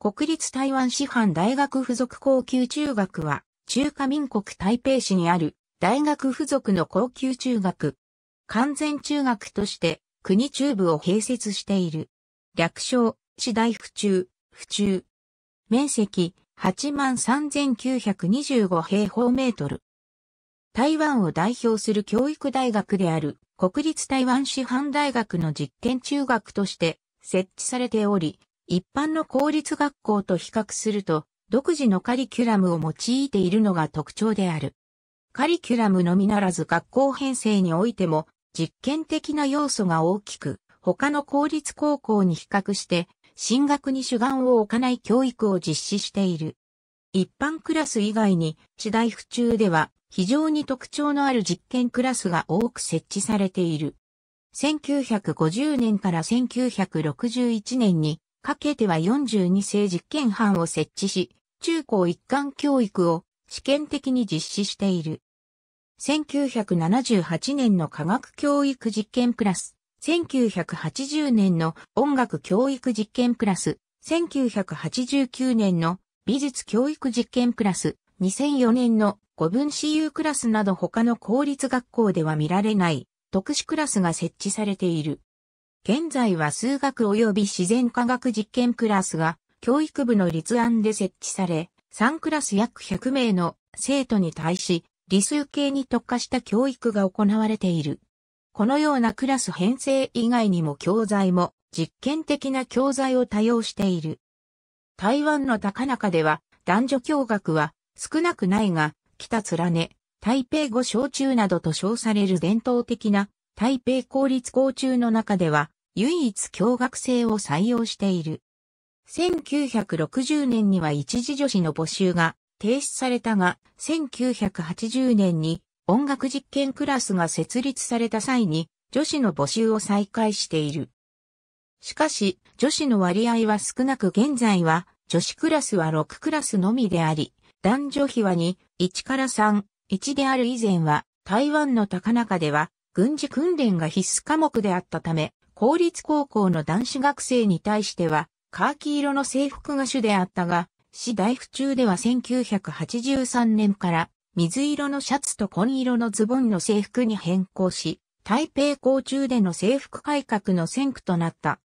国立台湾師範大学附属高級中学は、中華民国台北市にある大学附属の高級中学。完全中学として国中部を併設している。略称、市大府中、府中。面積、83,925平方メートル。台湾を代表する教育大学である国立台湾師範大学の実験中学として設置されており、一般の公立学校と比較すると、独自のカリキュラムを用いているのが特徴である。カリキュラムのみならず学校編成においても、実験的な要素が大きく、他の公立高校に比較して、進学に主眼を置かない教育を実施している。一般クラス以外に、地大府中では、非常に特徴のある実験クラスが多く設置されている。1950年から1961年にかけては42世実験班を設置し、中高一貫教育を試験的に実施している。1978年の科学教育実験プラス、1980年の音楽教育実験プラス、1989年の美術教育実験プラス、2004年の五分 CU クラスなど他の公立学校では見られない特殊クラスが設置されている。現在は数学及び自然科学実験クラスが教育部の立案で設置され、3クラス約100名の生徒に対し、理数系に特化した教育が行われている。このようなクラス編成以外にも教材も実験的な教材を多用している。台湾の高中では男女共学は少なくないが、北連ね、台北語小中などと称される伝統的な台北公立校中の中では、唯一共学生を採用している。1960年には一時女子の募集が停止されたが、1980年に音楽実験クラスが設立された際に女子の募集を再開している。しかし、女子の割合は少なく現在は女子クラスは6クラスのみであり、男女比は2、1から3、1である以前は台湾の高中では軍事訓練が必須科目であったため、公立高校の男子学生に対しては、カーキ色の制服が主であったが、市大府中では1983年から水色のシャツと紺色のズボンの制服に変更し、台北校中での制服改革の先駆となった。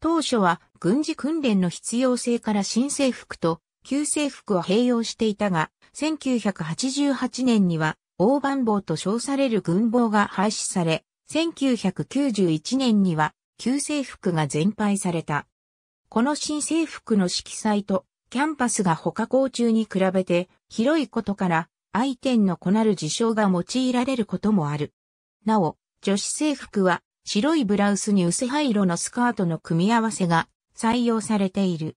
当初は軍事訓練の必要性から新制服と旧制服を併用していたが、1988年には防番坊と称される軍棒が廃止され、1991年には旧制服が全廃された。この新制服の色彩とキャンパスが他校中に比べて広いことから愛天の子なる事象が用いられることもある。なお、女子制服は白いブラウスに薄灰色のスカートの組み合わせが採用されている。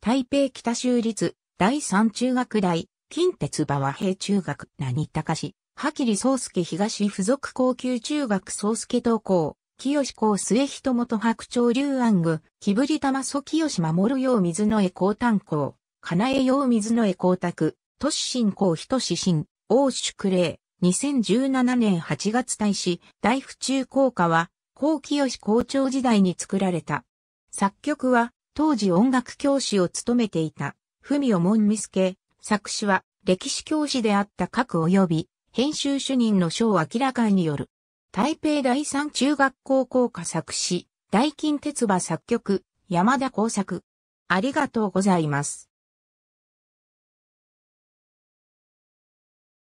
台北北州立第三中学大近鉄馬和平中学、何高し、はきり宗介東附属高級中学宗介東高、清高末人元白鳥竜暗具、木り玉祖清守るよう水の江高炭か金江よう水の江高沢、都市進行人志新、欧宿礼、2017年8月大使、大府中高科は、高清校長時代に作られた。作曲は、当時音楽教師を務めていた、文尾門見け、作詞は歴史教師であった各及び編集主任の章明らかによる。台北第三中学校校歌作詞、大金鉄馬作曲、山田耕作。ありがとうございます。